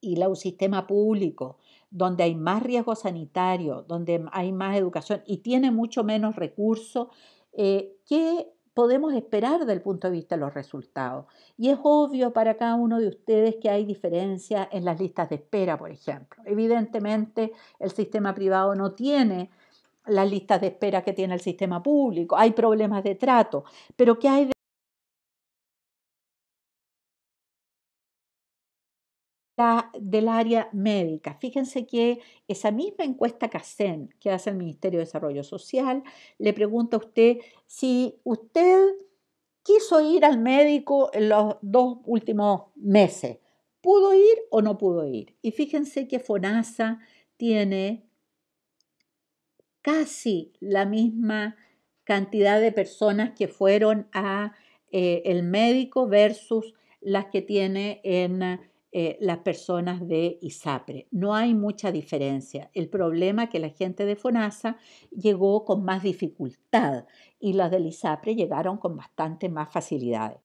y un sistema público donde hay más riesgo sanitario, donde hay más educación y tiene mucho menos recursos, eh, ¿qué podemos esperar desde el punto de vista de los resultados. Y es obvio para cada uno de ustedes que hay diferencias en las listas de espera, por ejemplo. Evidentemente, el sistema privado no tiene las listas de espera que tiene el sistema público, hay problemas de trato, pero ¿qué hay del área médica. Fíjense que esa misma encuesta CASEN que hace el Ministerio de Desarrollo Social le pregunta a usted si usted quiso ir al médico en los dos últimos meses. ¿Pudo ir o no pudo ir? Y fíjense que FONASA tiene casi la misma cantidad de personas que fueron a eh, el médico versus las que tiene en eh, las personas de ISAPRE. No hay mucha diferencia. El problema es que la gente de FONASA llegó con más dificultad y las del ISAPRE llegaron con bastante más facilidad.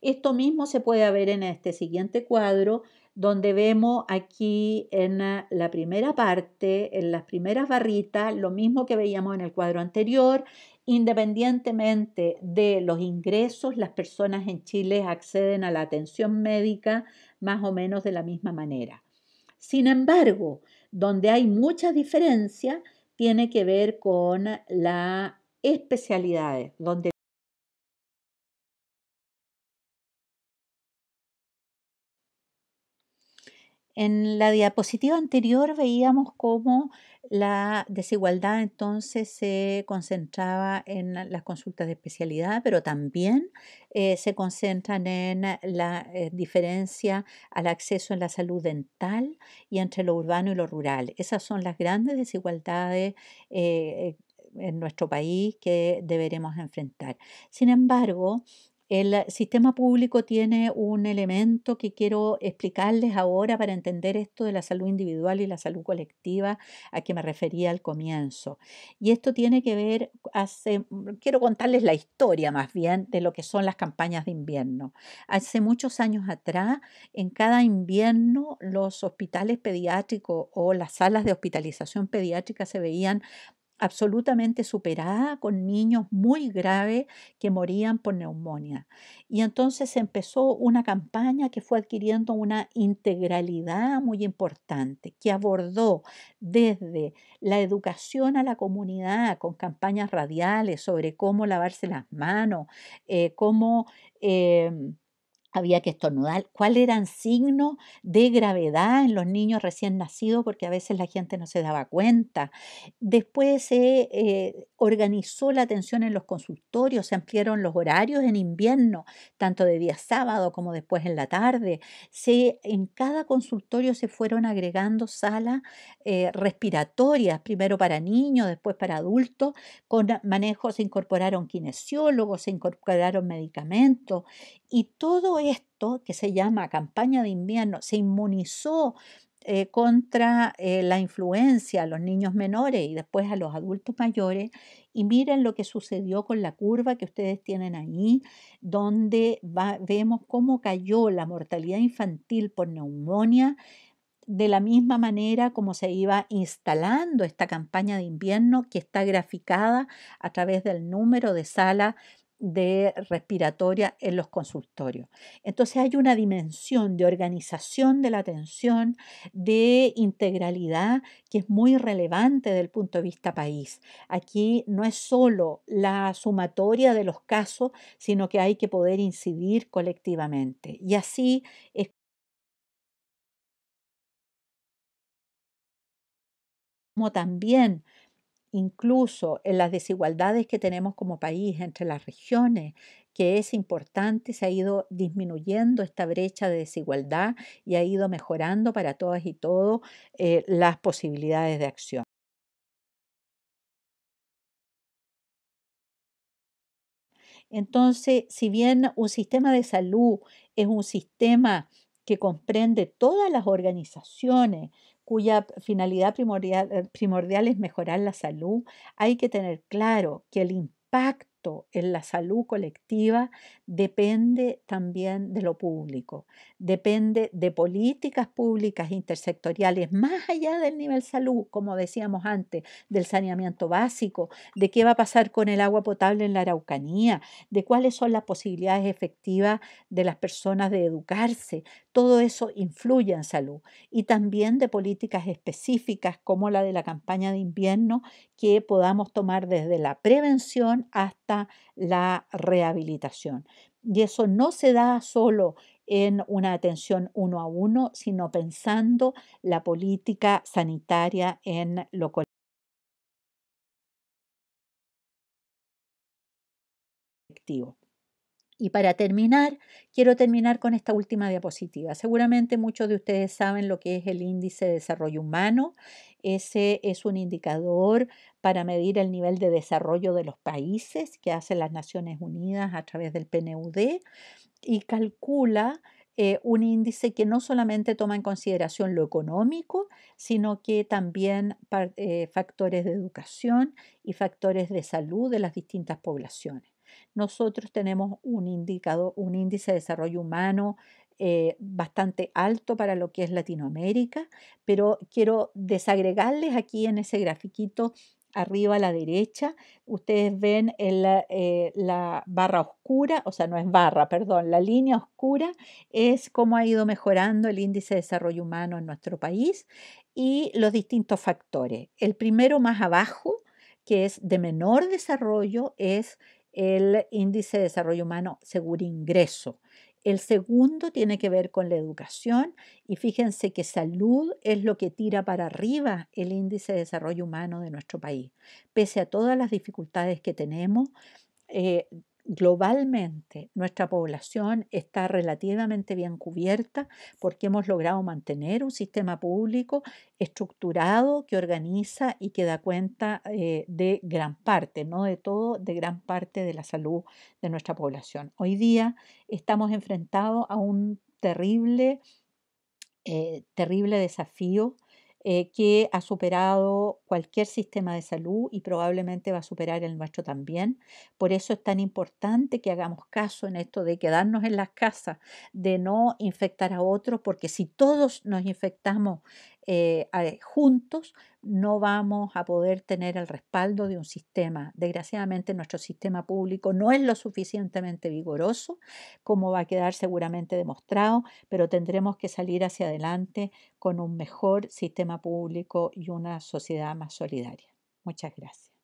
Esto mismo se puede ver en este siguiente cuadro, donde vemos aquí en ah, la primera parte, en las primeras barritas, lo mismo que veíamos en el cuadro anterior, Independientemente de los ingresos, las personas en Chile acceden a la atención médica más o menos de la misma manera. Sin embargo, donde hay mucha diferencia tiene que ver con las especialidades, donde En la diapositiva anterior veíamos cómo la desigualdad entonces se concentraba en las consultas de especialidad, pero también eh, se concentran en la eh, diferencia al acceso en la salud dental y entre lo urbano y lo rural. Esas son las grandes desigualdades eh, en nuestro país que deberemos enfrentar. Sin embargo, el sistema público tiene un elemento que quiero explicarles ahora para entender esto de la salud individual y la salud colectiva a que me refería al comienzo. Y esto tiene que ver, hace, quiero contarles la historia más bien de lo que son las campañas de invierno. Hace muchos años atrás, en cada invierno, los hospitales pediátricos o las salas de hospitalización pediátrica se veían absolutamente superada con niños muy graves que morían por neumonía. Y entonces empezó una campaña que fue adquiriendo una integralidad muy importante, que abordó desde la educación a la comunidad con campañas radiales sobre cómo lavarse las manos, eh, cómo... Em, había que estornudar, cuáles eran signos de gravedad en los niños recién nacidos, porque a veces la gente no se daba cuenta. Después se eh, organizó la atención en los consultorios, se ampliaron los horarios en invierno, tanto de día sábado como después en la tarde. Se, en cada consultorio se fueron agregando salas eh, respiratorias, primero para niños, después para adultos. Con manejo se incorporaron kinesiólogos, se incorporaron medicamentos y todo esto que se llama campaña de invierno se inmunizó eh, contra eh, la influencia a los niños menores y después a los adultos mayores. Y miren lo que sucedió con la curva que ustedes tienen ahí, donde vemos cómo cayó la mortalidad infantil por neumonía de la misma manera como se iba instalando esta campaña de invierno que está graficada a través del número de salas de respiratoria en los consultorios. Entonces hay una dimensión de organización de la atención, de integralidad, que es muy relevante desde el punto de vista país. Aquí no es solo la sumatoria de los casos, sino que hay que poder incidir colectivamente. Y así es como también incluso en las desigualdades que tenemos como país entre las regiones, que es importante, se ha ido disminuyendo esta brecha de desigualdad y ha ido mejorando para todas y todos eh, las posibilidades de acción. Entonces, si bien un sistema de salud es un sistema que comprende todas las organizaciones cuya finalidad eh, primordial, es mejorar la salud, hay que tener claro que el impacto en la salud colectiva depende también de lo público, depende de políticas públicas intersectoriales, más allá del nivel salud, como decíamos antes, del saneamiento básico, de qué va a pasar con el agua potable en la Araucanía, de cuáles son las posibilidades efectivas de las personas de educarse. Todo eso influye en salud y también de políticas específicas como la de la campaña de invierno que podamos tomar desde la prevención hasta la rehabilitación. Y eso no se da solo en una atención uno a uno, sino pensando la política sanitaria en lo colectivo. Y para terminar, quiero terminar con esta última diapositiva. Seguramente muchos de ustedes saben lo que es el índice de desarrollo humano. Ese es un indicador para medir el nivel de desarrollo de los países que hacen las Naciones Unidas a través del PNUD y calcula eh, un índice que no solamente toma en consideración lo económico, sino que también eh, factores de educación y factores de salud de las distintas poblaciones. Nosotros tenemos un, un índice de desarrollo humano eh, bastante alto para lo que es Latinoamérica, pero quiero desagregarles aquí en ese grafiquito arriba a la derecha, ustedes ven eh, la barra oscura, o sea, no es barra, perdón, la línea oscura es cómo ha ido mejorando el índice de desarrollo humano en nuestro país y los distintos factores. El primero más abajo, que es de menor desarrollo, es el índice de desarrollo humano según ingreso. El segundo tiene que ver con la educación y fíjense que salud es lo que tira para arriba el índice de desarrollo humano de nuestro país. Pese a todas las dificultades que tenemos, eh, globalmente nuestra población está relativamente bien cubierta porque hemos logrado mantener un sistema público estructurado que organiza y que da cuenta eh, de gran parte, no de todo, de gran parte de la salud de nuestra población. Hoy día estamos enfrentados a un terrible, eh, terrible desafío eh, que ha superado cualquier sistema de salud y probablemente va a superar el nuestro también. Por eso es tan importante que hagamos caso en esto de quedarnos en las casas, de no infectar a otros, porque si todos nos infectamos eh, eh, juntos no vamos a poder tener el respaldo de un sistema. Desgraciadamente nuestro sistema público no es lo suficientemente vigoroso, como va a quedar seguramente demostrado, pero tendremos que salir hacia adelante con un mejor sistema público y una sociedad más solidaria. Muchas gracias.